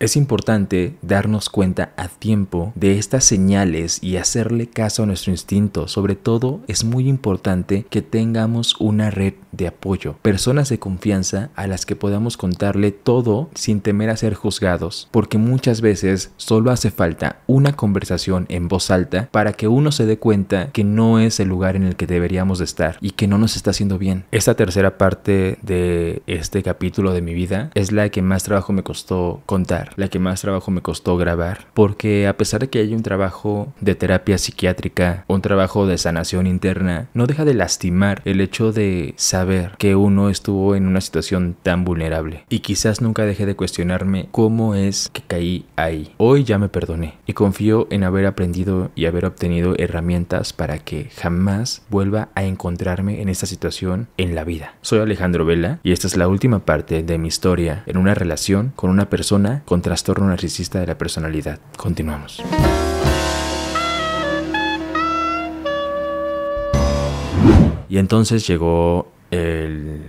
Es importante darnos cuenta a tiempo de estas señales y hacerle caso a nuestro instinto. Sobre todo es muy importante que tengamos una red de apoyo, personas de confianza a las que podamos contarle todo sin temer a ser juzgados, porque muchas veces solo hace falta una conversación en voz alta para que uno se dé cuenta que no es el lugar en el que deberíamos estar y que no nos está haciendo bien. Esta tercera parte de este capítulo de mi vida es la que más trabajo me costó contar la que más trabajo me costó grabar, porque a pesar de que hay un trabajo de terapia psiquiátrica, un trabajo de sanación interna, no deja de lastimar el hecho de saber que uno estuvo en una situación tan vulnerable. Y quizás nunca dejé de cuestionarme cómo es que caí ahí. Hoy ya me perdoné y confío en haber aprendido y haber obtenido herramientas para que jamás vuelva a encontrarme en esta situación en la vida. Soy Alejandro Vela y esta es la última parte de mi historia en una relación con una persona con trastorno narcisista de la personalidad. Continuamos. Y entonces llegó el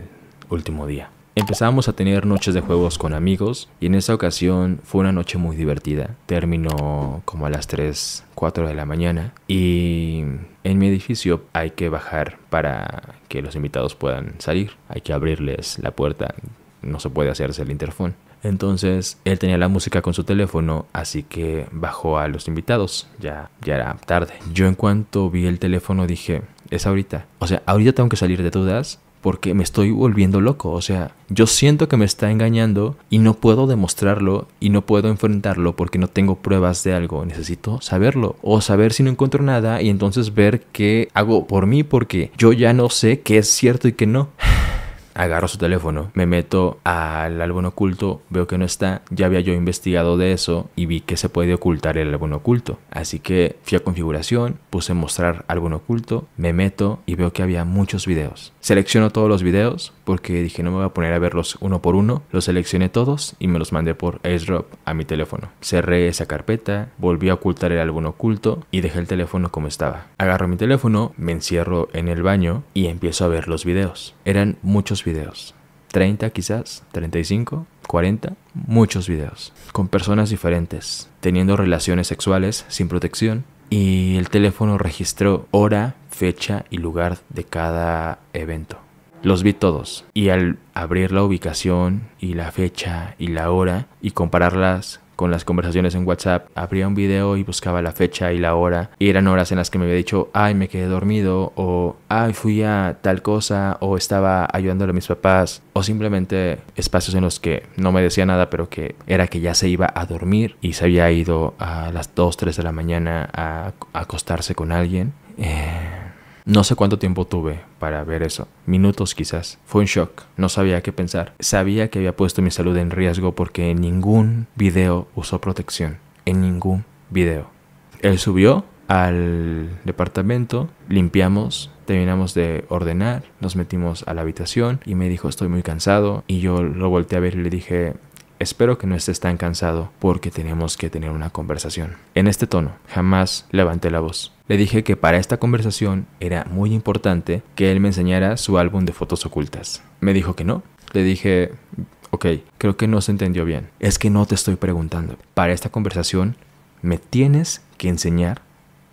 último día. Empezamos a tener noches de juegos con amigos y en esa ocasión fue una noche muy divertida. Terminó como a las 3, 4 de la mañana y en mi edificio hay que bajar para que los invitados puedan salir. Hay que abrirles la puerta, no se puede hacerse el interfón. Entonces él tenía la música con su teléfono, así que bajó a los invitados. Ya, ya era tarde. Yo en cuanto vi el teléfono dije, es ahorita. O sea, ahorita tengo que salir de dudas porque me estoy volviendo loco. O sea, yo siento que me está engañando y no puedo demostrarlo y no puedo enfrentarlo porque no tengo pruebas de algo. Necesito saberlo o saber si no encuentro nada y entonces ver qué hago por mí porque yo ya no sé qué es cierto y qué no. agarro su teléfono, me meto al álbum oculto, veo que no está, ya había yo investigado de eso y vi que se puede ocultar el álbum oculto. Así que fui a configuración, puse mostrar álbum oculto, me meto y veo que había muchos videos. Selecciono todos los videos porque dije no me voy a poner a verlos uno por uno, los seleccioné todos y me los mandé por AirDrop a mi teléfono. Cerré esa carpeta, volví a ocultar el álbum oculto y dejé el teléfono como estaba. Agarro mi teléfono, me encierro en el baño y empiezo a ver los videos. Eran muchos videos. 30 quizás, 35, 40, muchos videos. Con personas diferentes, teniendo relaciones sexuales sin protección. Y el teléfono registró hora, fecha y lugar de cada evento. Los vi todos. Y al abrir la ubicación y la fecha y la hora y compararlas con las conversaciones en WhatsApp, abría un video y buscaba la fecha y la hora. Y eran horas en las que me había dicho, ay, me quedé dormido, o ay, fui a tal cosa, o estaba ayudándole a mis papás, o simplemente espacios en los que no me decía nada, pero que era que ya se iba a dormir y se había ido a las 2, 3 de la mañana a acostarse con alguien. Eh no sé cuánto tiempo tuve para ver eso, minutos quizás. Fue un shock, no sabía qué pensar. Sabía que había puesto mi salud en riesgo porque en ningún video usó protección, en ningún video. Él subió al departamento, limpiamos, terminamos de ordenar, nos metimos a la habitación y me dijo estoy muy cansado y yo lo volteé a ver y le dije espero que no estés tan cansado porque tenemos que tener una conversación. En este tono, jamás levanté la voz. Le dije que para esta conversación era muy importante que él me enseñara su álbum de fotos ocultas. Me dijo que no. Le dije, ok, creo que no se entendió bien. Es que no te estoy preguntando. Para esta conversación me tienes que enseñar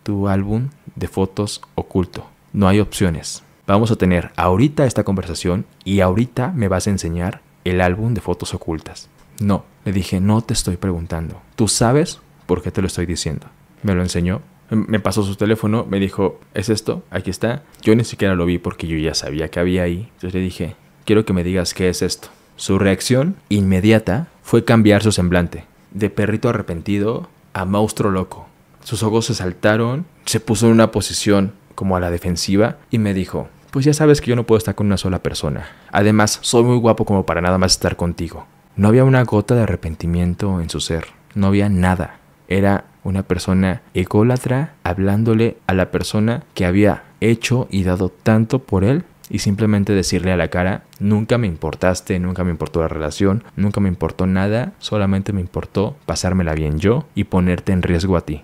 tu álbum de fotos oculto. No hay opciones. Vamos a tener ahorita esta conversación y ahorita me vas a enseñar el álbum de fotos ocultas. No, le dije, no te estoy preguntando. Tú sabes por qué te lo estoy diciendo. Me lo enseñó me pasó su teléfono, me dijo, es esto, aquí está. Yo ni siquiera lo vi porque yo ya sabía que había ahí. Entonces le dije, quiero que me digas qué es esto. Su reacción inmediata fue cambiar su semblante, de perrito arrepentido a monstruo loco. Sus ojos se saltaron, se puso en una posición como a la defensiva y me dijo, pues ya sabes que yo no puedo estar con una sola persona. Además, soy muy guapo como para nada más estar contigo. No había una gota de arrepentimiento en su ser, no había nada era una persona ególatra hablándole a la persona que había hecho y dado tanto por él y simplemente decirle a la cara, nunca me importaste, nunca me importó la relación, nunca me importó nada, solamente me importó pasármela bien yo y ponerte en riesgo a ti.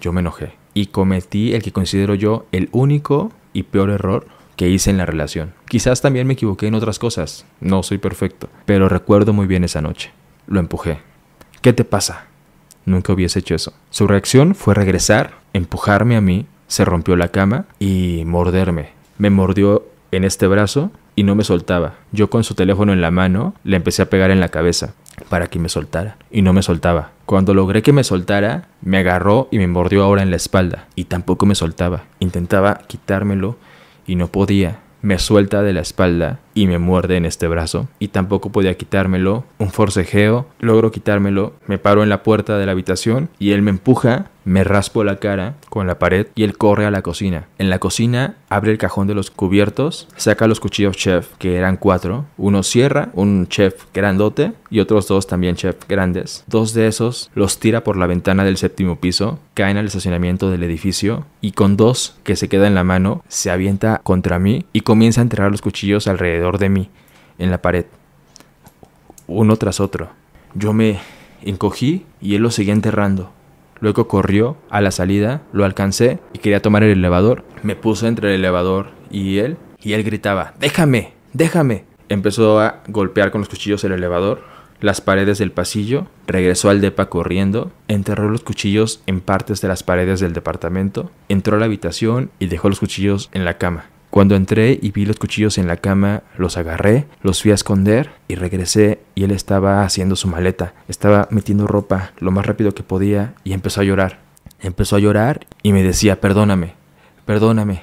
Yo me enojé y cometí el que considero yo el único y peor error que hice en la relación. Quizás también me equivoqué en otras cosas, no soy perfecto, pero recuerdo muy bien esa noche. Lo empujé. ¿Qué te pasa? nunca hubiese hecho eso. Su reacción fue regresar, empujarme a mí, se rompió la cama y morderme. Me mordió en este brazo y no me soltaba. Yo con su teléfono en la mano le empecé a pegar en la cabeza para que me soltara y no me soltaba. Cuando logré que me soltara, me agarró y me mordió ahora en la espalda y tampoco me soltaba. Intentaba quitármelo y no podía me suelta de la espalda y me muerde en este brazo y tampoco podía quitármelo, un forcejeo, logro quitármelo, me paro en la puerta de la habitación y él me empuja me raspo la cara con la pared y él corre a la cocina. En la cocina abre el cajón de los cubiertos, saca los cuchillos chef, que eran cuatro. Uno cierra, un chef grandote y otros dos también chef grandes. Dos de esos los tira por la ventana del séptimo piso, caen al estacionamiento del edificio y con dos que se queda en la mano se avienta contra mí y comienza a enterrar los cuchillos alrededor de mí, en la pared. Uno tras otro. Yo me encogí y él lo seguía enterrando. Luego corrió a la salida, lo alcancé y quería tomar el elevador. Me puse entre el elevador y él y él gritaba, déjame, déjame. Empezó a golpear con los cuchillos el elevador, las paredes del pasillo, regresó al depa corriendo, enterró los cuchillos en partes de las paredes del departamento, entró a la habitación y dejó los cuchillos en la cama. Cuando entré y vi los cuchillos en la cama, los agarré, los fui a esconder y regresé y él estaba haciendo su maleta. Estaba metiendo ropa lo más rápido que podía y empezó a llorar. Empezó a llorar y me decía, perdóname, perdóname,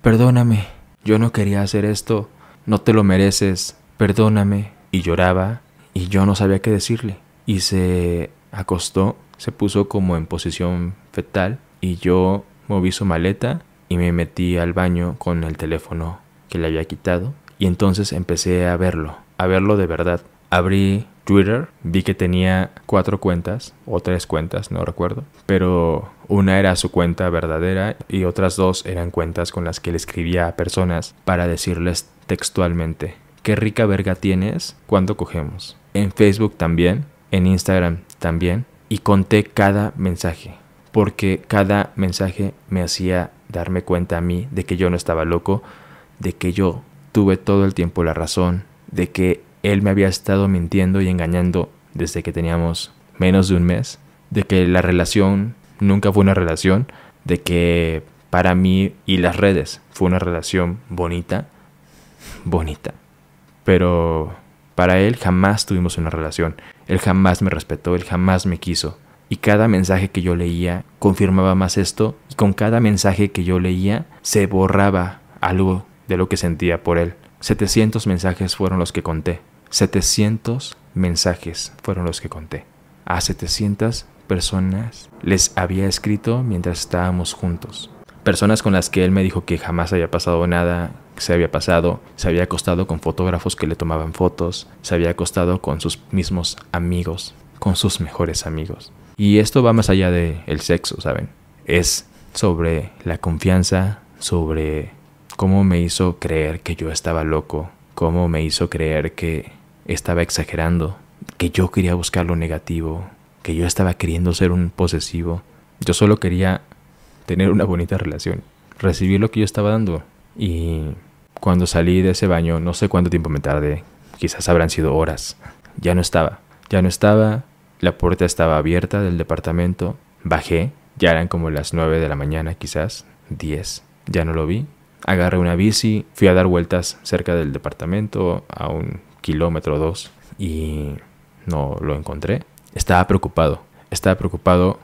perdóname. Yo no quería hacer esto, no te lo mereces, perdóname. Y lloraba y yo no sabía qué decirle. Y se acostó, se puso como en posición fetal y yo moví su maleta y me metí al baño con el teléfono que le había quitado y entonces empecé a verlo, a verlo de verdad. Abrí Twitter, vi que tenía cuatro cuentas o tres cuentas, no recuerdo, pero una era su cuenta verdadera y otras dos eran cuentas con las que le escribía a personas para decirles textualmente, qué rica verga tienes, cuando cogemos. En Facebook también, en Instagram también, y conté cada mensaje, porque cada mensaje me hacía darme cuenta a mí de que yo no estaba loco, de que yo tuve todo el tiempo la razón, de que él me había estado mintiendo y engañando desde que teníamos menos de un mes, de que la relación nunca fue una relación, de que para mí y las redes fue una relación bonita, bonita, pero para él jamás tuvimos una relación, él jamás me respetó, él jamás me quiso, y cada mensaje que yo leía confirmaba más esto y con cada mensaje que yo leía se borraba algo de lo que sentía por él. 700 mensajes fueron los que conté. 700 mensajes fueron los que conté. A 700 personas les había escrito mientras estábamos juntos. Personas con las que él me dijo que jamás había pasado nada, que se había pasado, se había acostado con fotógrafos que le tomaban fotos, se había acostado con sus mismos amigos, con sus mejores amigos. Y esto va más allá del el sexo, ¿saben? Es sobre la confianza, sobre cómo me hizo creer que yo estaba loco, cómo me hizo creer que estaba exagerando, que yo quería buscar lo negativo, que yo estaba queriendo ser un posesivo. Yo solo quería tener una bonita relación, recibir lo que yo estaba dando. Y cuando salí de ese baño, no sé cuánto tiempo me tardé, quizás habrán sido horas, ya no estaba, ya no estaba, la puerta estaba abierta del departamento. Bajé, ya eran como las 9 de la mañana quizás, 10. Ya no lo vi. Agarré una bici, fui a dar vueltas cerca del departamento, a un kilómetro o dos, y no lo encontré. Estaba preocupado. Estaba preocupado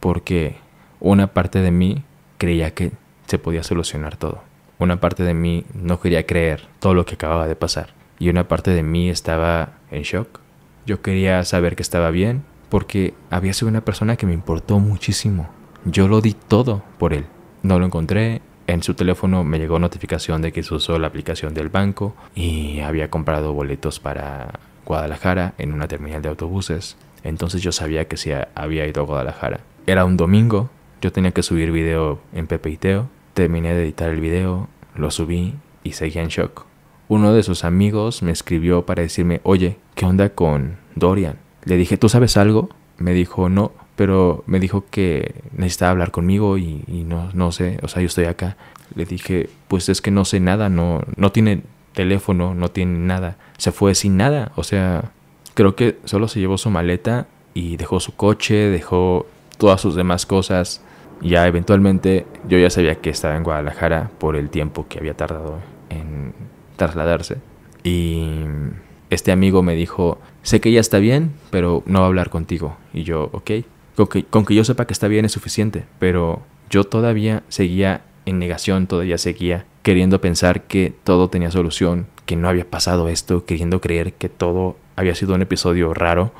porque una parte de mí creía que se podía solucionar todo. Una parte de mí no quería creer todo lo que acababa de pasar. Y una parte de mí estaba en shock yo quería saber que estaba bien porque había sido una persona que me importó muchísimo. Yo lo di todo por él. No lo encontré, en su teléfono me llegó notificación de que se usó la aplicación del banco y había comprado boletos para Guadalajara en una terminal de autobuses. Entonces yo sabía que se había ido a Guadalajara. Era un domingo, yo tenía que subir video en Pepe Terminé de editar el video, lo subí y seguía en shock uno de sus amigos me escribió para decirme, oye, ¿qué onda con Dorian? Le dije, ¿tú sabes algo? Me dijo, no, pero me dijo que necesitaba hablar conmigo y, no, no sé, o sea, yo estoy acá. Le dije, pues es que no sé nada, no, no tiene teléfono, no tiene nada. Se fue sin nada, o sea, creo que solo se llevó su maleta y dejó su coche, dejó todas sus demás cosas. Ya eventualmente yo ya sabía que estaba en Guadalajara por el tiempo que había tardado en trasladarse. Y este amigo me dijo, sé que ella está bien, pero no va a hablar contigo. Y yo, ok, con que, con que yo sepa que está bien es suficiente, pero yo todavía seguía en negación, todavía seguía queriendo pensar que todo tenía solución, que no había pasado esto, queriendo creer que todo había sido un episodio raro,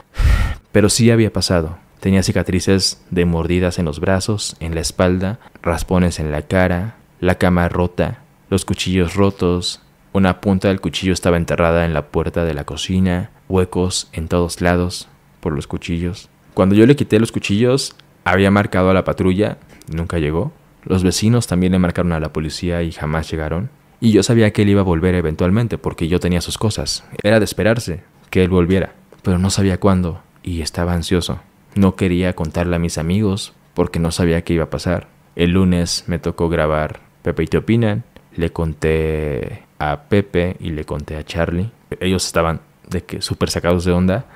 pero sí había pasado. Tenía cicatrices de mordidas en los brazos, en la espalda, raspones en la cara, la cama rota, los cuchillos rotos, una punta del cuchillo estaba enterrada en la puerta de la cocina, huecos en todos lados por los cuchillos. Cuando yo le quité los cuchillos, había marcado a la patrulla, nunca llegó. Los vecinos también le marcaron a la policía y jamás llegaron. Y yo sabía que él iba a volver eventualmente porque yo tenía sus cosas. Era de esperarse que él volviera, pero no sabía cuándo y estaba ansioso. No quería contarle a mis amigos porque no sabía qué iba a pasar. El lunes me tocó grabar Pepe y te opinan. Le conté a Pepe y le conté a Charlie. Ellos estaban de que súper sacados de onda.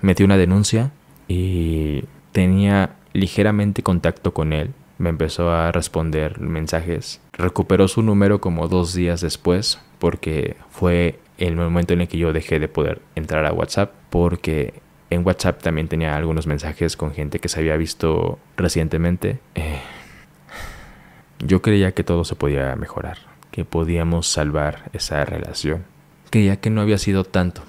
Metí una denuncia y tenía ligeramente contacto con él. Me empezó a responder mensajes. Recuperó su número como dos días después porque fue el momento en el que yo dejé de poder entrar a WhatsApp porque en WhatsApp también tenía algunos mensajes con gente que se había visto recientemente. Eh, yo creía que todo se podía mejorar que podíamos salvar esa relación. Creía que no había sido tanto.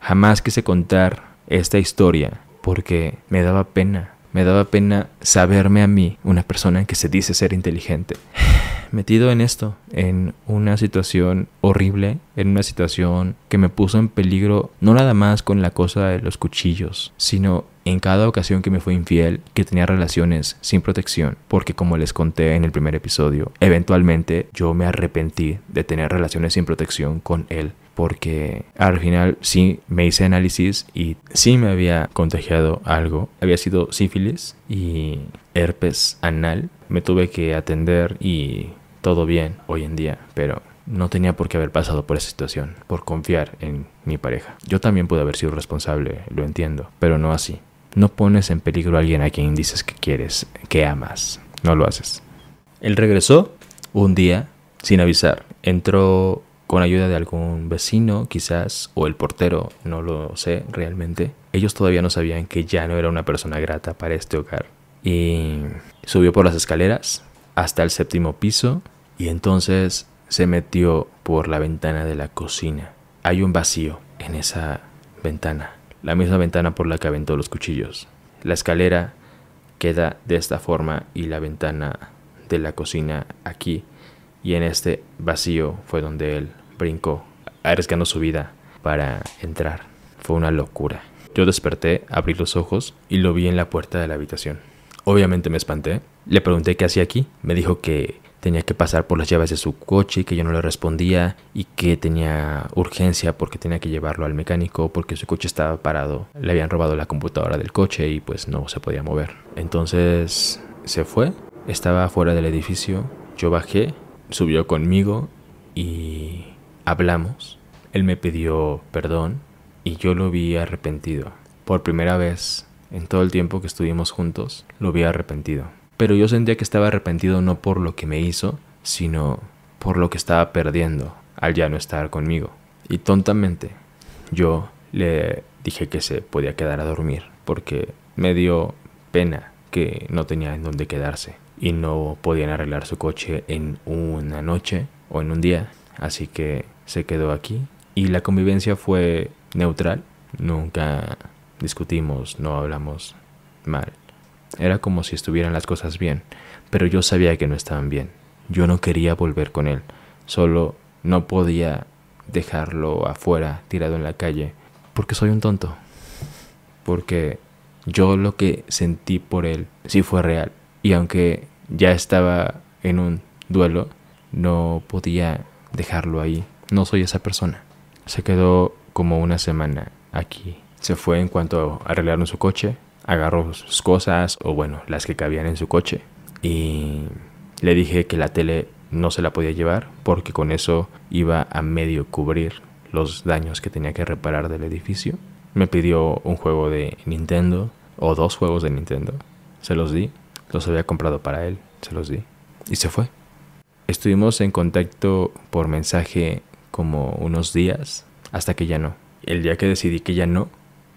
Jamás quise contar esta historia porque me daba pena. Me daba pena saberme a mí, una persona que se dice ser inteligente, metido en esto, en una situación horrible, en una situación que me puso en peligro, no nada más con la cosa de los cuchillos, sino en cada ocasión que me fue infiel, que tenía relaciones sin protección, porque como les conté en el primer episodio, eventualmente yo me arrepentí de tener relaciones sin protección con él, porque al final sí me hice análisis y sí me había contagiado algo, había sido sífilis y herpes anal, me tuve que atender y todo bien hoy en día, pero no tenía por qué haber pasado por esa situación, por confiar en mi pareja. Yo también pude haber sido responsable, lo entiendo, pero no así. No pones en peligro a alguien a quien dices que quieres, que amas. No lo haces. Él regresó un día sin avisar. Entró con ayuda de algún vecino, quizás, o el portero, no lo sé realmente. Ellos todavía no sabían que ya no era una persona grata para este hogar. Y subió por las escaleras hasta el séptimo piso y entonces se metió por la ventana de la cocina. Hay un vacío en esa ventana la misma ventana por la que aventó los cuchillos. La escalera queda de esta forma y la ventana de la cocina aquí y en este vacío fue donde él brincó, arriesgando su vida para entrar. Fue una locura. Yo desperté, abrí los ojos y lo vi en la puerta de la habitación. Obviamente me espanté. Le pregunté qué hacía aquí. Me dijo que tenía que pasar por las llaves de su coche, y que yo no le respondía y que tenía urgencia porque tenía que llevarlo al mecánico porque su coche estaba parado. Le habían robado la computadora del coche y pues no se podía mover. Entonces se fue, estaba fuera del edificio, yo bajé, subió conmigo y hablamos. Él me pidió perdón y yo lo vi arrepentido. Por primera vez en todo el tiempo que estuvimos juntos, lo vi arrepentido pero yo sentía que estaba arrepentido no por lo que me hizo, sino por lo que estaba perdiendo al ya no estar conmigo. Y tontamente yo le dije que se podía quedar a dormir, porque me dio pena que no tenía en dónde quedarse y no podían arreglar su coche en una noche o en un día, así que se quedó aquí y la convivencia fue neutral, nunca discutimos, no hablamos mal era como si estuvieran las cosas bien, pero yo sabía que no estaban bien. Yo no quería volver con él, solo no podía dejarlo afuera, tirado en la calle, porque soy un tonto. Porque yo lo que sentí por él sí fue real. Y aunque ya estaba en un duelo, no podía dejarlo ahí. No soy esa persona. Se quedó como una semana aquí. Se fue en cuanto arreglaron su coche, agarró sus cosas, o bueno, las que cabían en su coche, y le dije que la tele no se la podía llevar porque con eso iba a medio cubrir los daños que tenía que reparar del edificio. Me pidió un juego de Nintendo o dos juegos de Nintendo. Se los di, los había comprado para él, se los di. Y se fue. Estuvimos en contacto por mensaje como unos días hasta que ya no. El día que decidí que ya no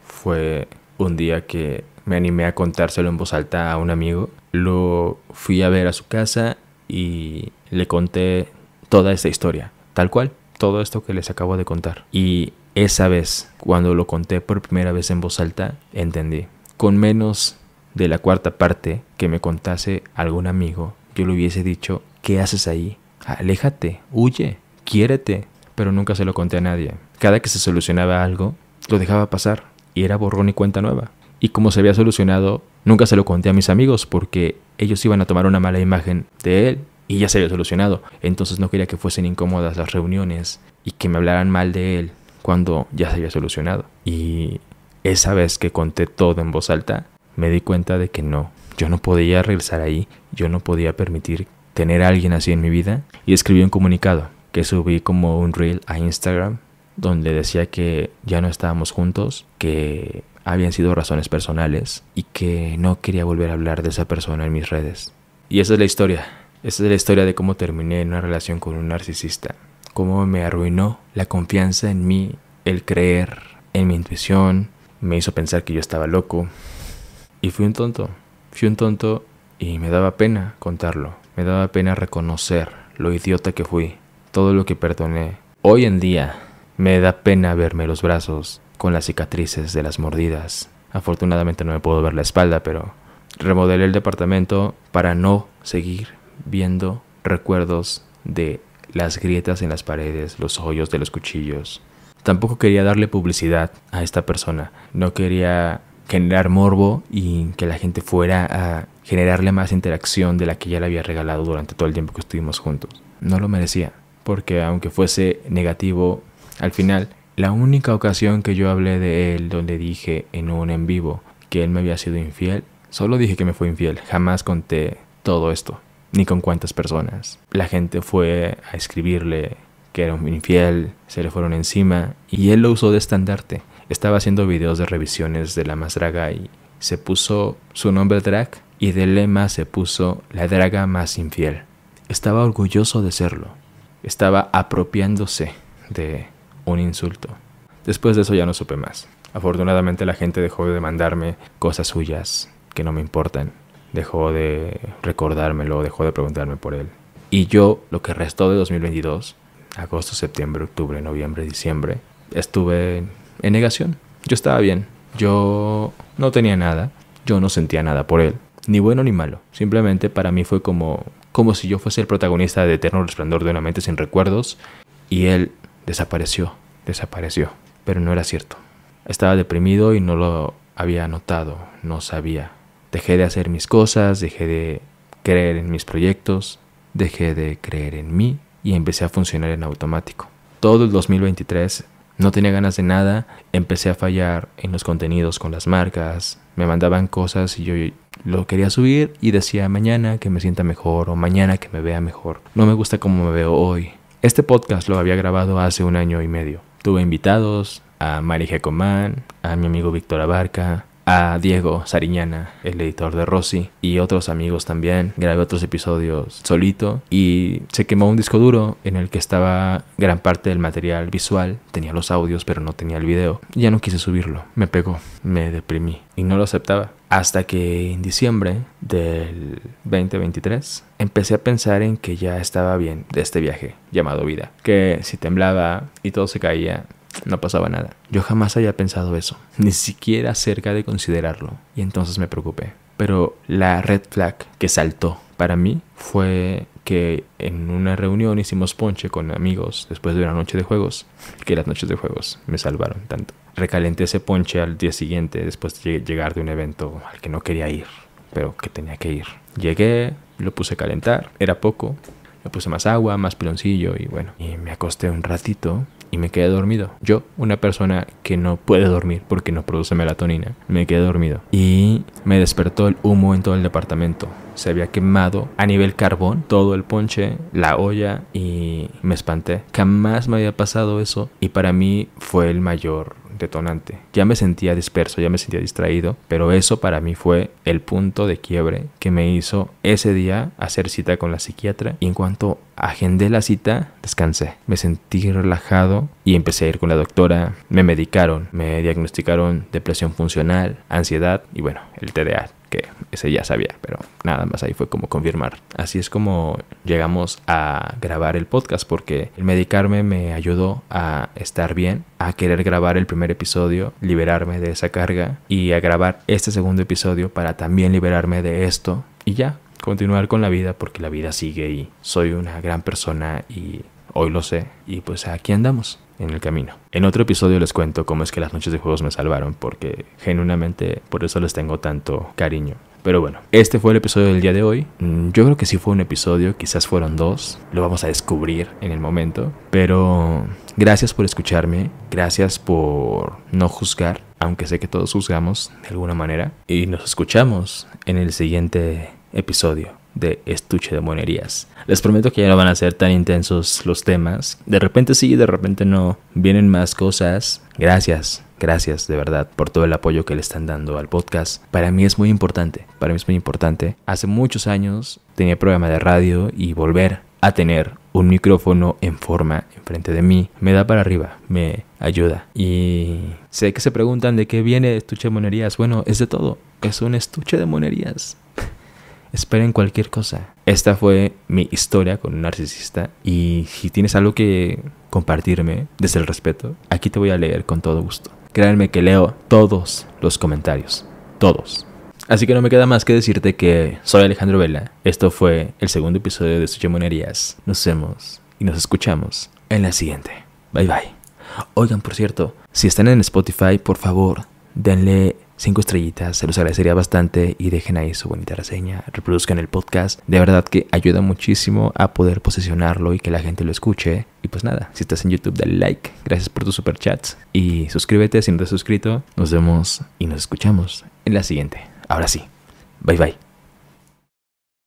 fue un día que me animé a contárselo en voz alta a un amigo. Lo fui a ver a su casa y le conté toda esta historia, tal cual, todo esto que les acabo de contar. Y esa vez, cuando lo conté por primera vez en voz alta, entendí. Con menos de la cuarta parte que me contase algún amigo, yo le hubiese dicho, ¿qué haces ahí? Aléjate, huye, quiérete. Pero nunca se lo conté a nadie. Cada que se solucionaba algo, lo dejaba pasar y era borrón y cuenta nueva y cómo se había solucionado, nunca se lo conté a mis amigos porque ellos iban a tomar una mala imagen de él y ya se había solucionado. Entonces no quería que fuesen incómodas las reuniones y que me hablaran mal de él cuando ya se había solucionado. Y esa vez que conté todo en voz alta, me di cuenta de que no, yo no podía regresar ahí, yo no podía permitir tener a alguien así en mi vida. Y escribí un comunicado que subí como un reel a Instagram donde decía que ya no estábamos juntos, que habían sido razones personales y que no quería volver a hablar de esa persona en mis redes. Y esa es la historia. Esa es la historia de cómo terminé en una relación con un narcisista. Cómo me arruinó la confianza en mí, el creer en mi intuición, me hizo pensar que yo estaba loco. Y fui un tonto. Fui un tonto y me daba pena contarlo. Me daba pena reconocer lo idiota que fui, todo lo que perdoné. Hoy en día me da pena verme los brazos con las cicatrices de las mordidas. Afortunadamente no me puedo ver la espalda, pero remodelé el departamento para no seguir viendo recuerdos de las grietas en las paredes, los hoyos de los cuchillos. Tampoco quería darle publicidad a esta persona. No quería generar morbo y que la gente fuera a generarle más interacción de la que ya le había regalado durante todo el tiempo que estuvimos juntos. No lo merecía, porque aunque fuese negativo, al final la única ocasión que yo hablé de él donde dije en un en vivo que él me había sido infiel, solo dije que me fue infiel, jamás conté todo esto, ni con cuántas personas. La gente fue a escribirle que era un infiel, se le fueron encima y él lo usó de estandarte. Estaba haciendo videos de revisiones de la más draga y se puso su nombre drag y de lema se puso la draga más infiel. Estaba orgulloso de serlo. Estaba apropiándose de un insulto. Después de eso ya no supe más. Afortunadamente la gente dejó de mandarme cosas suyas que no me importan. Dejó de recordármelo, dejó de preguntarme por él. Y yo, lo que restó de 2022, agosto, septiembre, octubre, noviembre, diciembre, estuve en negación. Yo estaba bien. Yo no tenía nada. Yo no sentía nada por él. Ni bueno ni malo. Simplemente para mí fue como, como si yo fuese el protagonista de Eterno Resplandor de una mente sin recuerdos y él desapareció, desapareció. Pero no era cierto. Estaba deprimido y no lo había notado, no sabía. Dejé de hacer mis cosas, dejé de creer en mis proyectos, dejé de creer en mí y empecé a funcionar en automático. Todo el 2023 no tenía ganas de nada, empecé a fallar en los contenidos con las marcas, me mandaban cosas y yo lo quería subir y decía mañana que me sienta mejor o mañana que me vea mejor. No me gusta cómo me veo hoy, este podcast lo había grabado hace un año y medio. Tuve invitados a Mari Gecomán, a mi amigo Víctor Abarca, a Diego Sariñana, el editor de Rossi, y otros amigos también. Grabé otros episodios solito y se quemó un disco duro en el que estaba gran parte del material visual. Tenía los audios, pero no tenía el video. Ya no quise subirlo. Me pegó, me deprimí y no lo aceptaba. Hasta que en diciembre del 2023 empecé a pensar en que ya estaba bien de este viaje llamado vida. Que si temblaba y todo se caía, no pasaba nada. Yo jamás había pensado eso, ni siquiera cerca de considerarlo, y entonces me preocupé. Pero la red flag que saltó para mí fue que en una reunión hicimos ponche con amigos después de una noche de juegos, que las noches de juegos me salvaron tanto. Recalenté ese ponche al día siguiente después de llegar de un evento al que no quería ir, pero que tenía que ir. Llegué, lo puse a calentar, era poco, le puse más agua, más piloncillo y bueno, y me acosté un ratito y me quedé dormido. Yo, una persona que no puede dormir porque no produce melatonina, me quedé dormido. Y me despertó el humo en todo el departamento. Se había quemado a nivel carbón todo el ponche, la olla y me espanté. Jamás me había pasado eso y para mí fue el mayor detonante. Ya me sentía disperso, ya me sentía distraído, pero eso para mí fue el punto de quiebre que me hizo ese día hacer cita con la psiquiatra y en cuanto agendé la cita, descansé. Me sentí relajado y empecé a ir con la doctora. Me medicaron, me diagnosticaron depresión funcional, ansiedad y bueno, el TDAH que ese ya sabía, pero nada más ahí fue como confirmar. Así es como llegamos a grabar el podcast porque el medicarme me ayudó a estar bien, a querer grabar el primer episodio, liberarme de esa carga y a grabar este segundo episodio para también liberarme de esto y ya continuar con la vida porque la vida sigue y soy una gran persona y hoy lo sé y pues aquí andamos en el camino. En otro episodio les cuento cómo es que las noches de juegos me salvaron, porque genuinamente por eso les tengo tanto cariño. Pero bueno, este fue el episodio del día de hoy. Mm, yo creo que sí fue un episodio, quizás fueron dos. Lo vamos a descubrir en el momento. Pero gracias por escucharme, gracias por no juzgar, aunque sé que todos juzgamos de alguna manera. Y nos escuchamos en el siguiente episodio de estuche de monerías. Les prometo que ya no van a ser tan intensos los temas. De repente sí, de repente no. Vienen más cosas. Gracias, gracias de verdad por todo el apoyo que le están dando al podcast. Para mí es muy importante, para mí es muy importante. Hace muchos años tenía programa de radio y volver a tener un micrófono en forma enfrente de mí me da para arriba, me ayuda. Y sé que se preguntan de qué viene estuche de monerías. Bueno, es de todo. Es un estuche de monerías esperen cualquier cosa. Esta fue mi historia con un narcisista y si tienes algo que compartirme desde el respeto, aquí te voy a leer con todo gusto. Créanme que leo todos los comentarios, todos. Así que no me queda más que decirte que soy Alejandro Vela. Esto fue el segundo episodio de Suchemonerías. Nos vemos y nos escuchamos en la siguiente. Bye bye. Oigan, por cierto, si están en Spotify, por favor, denle cinco estrellitas, se los agradecería bastante y dejen ahí su bonita reseña, reproduzcan el podcast, de verdad que ayuda muchísimo a poder posicionarlo y que la gente lo escuche. Y pues nada, si estás en YouTube dale like, gracias por tus super chats y suscríbete si no te has suscrito. Nos vemos y nos escuchamos en la siguiente. Ahora sí, bye bye.